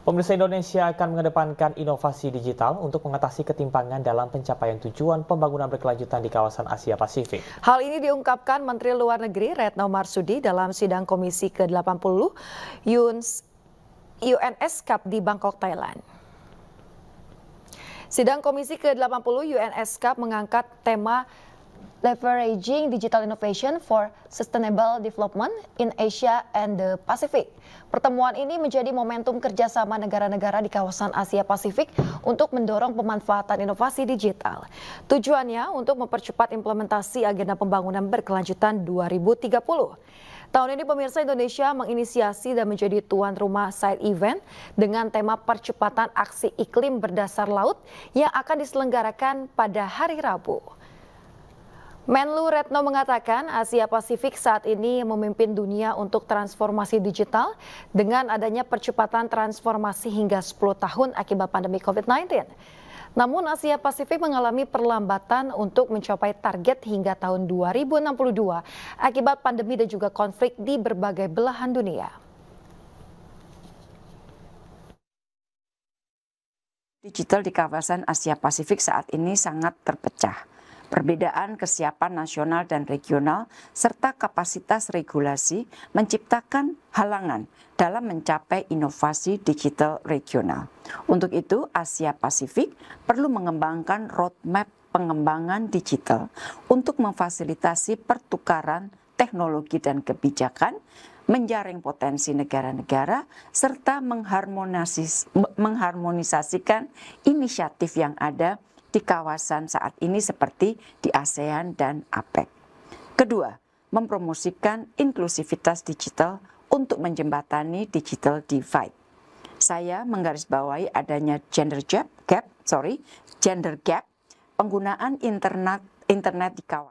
Pemerintah Indonesia akan mengedepankan inovasi digital untuk mengatasi ketimpangan dalam pencapaian tujuan pembangunan berkelanjutan di kawasan Asia Pasifik. Hal ini diungkapkan Menteri Luar Negeri Retno Marsudi dalam sidang Komisi ke-80 UNSCAP di Bangkok, Thailand. Sidang Komisi ke-80 UNSCAP mengangkat tema Leveraging Digital Innovation for Sustainable Development in Asia and the Pacific. Pertemuan ini menjadi momentum kerjasama negara-negara di kawasan Asia Pasifik untuk mendorong pemanfaatan inovasi digital. Tujuannya untuk mempercepat implementasi agenda pembangunan berkelanjutan 2030. Tahun ini pemirsa Indonesia menginisiasi dan menjadi tuan rumah side event dengan tema percepatan aksi iklim berdasar laut yang akan diselenggarakan pada hari Rabu. Menlu Retno mengatakan Asia Pasifik saat ini memimpin dunia untuk transformasi digital dengan adanya percepatan transformasi hingga 10 tahun akibat pandemi COVID-19. Namun Asia Pasifik mengalami perlambatan untuk mencapai target hingga tahun 2062 akibat pandemi dan juga konflik di berbagai belahan dunia. Digital di kawasan Asia Pasifik saat ini sangat terpecah Perbedaan kesiapan nasional dan regional serta kapasitas regulasi menciptakan halangan dalam mencapai inovasi digital regional. Untuk itu, Asia Pasifik perlu mengembangkan roadmap pengembangan digital untuk memfasilitasi pertukaran teknologi dan kebijakan, menjaring potensi negara-negara, serta mengharmonisasikan inisiatif yang ada di kawasan saat ini seperti di ASEAN dan APEC. Kedua, mempromosikan inklusivitas digital untuk menjembatani digital divide. Saya menggarisbawahi adanya gender gap, gap sorry, gender gap penggunaan internet internet di kawasan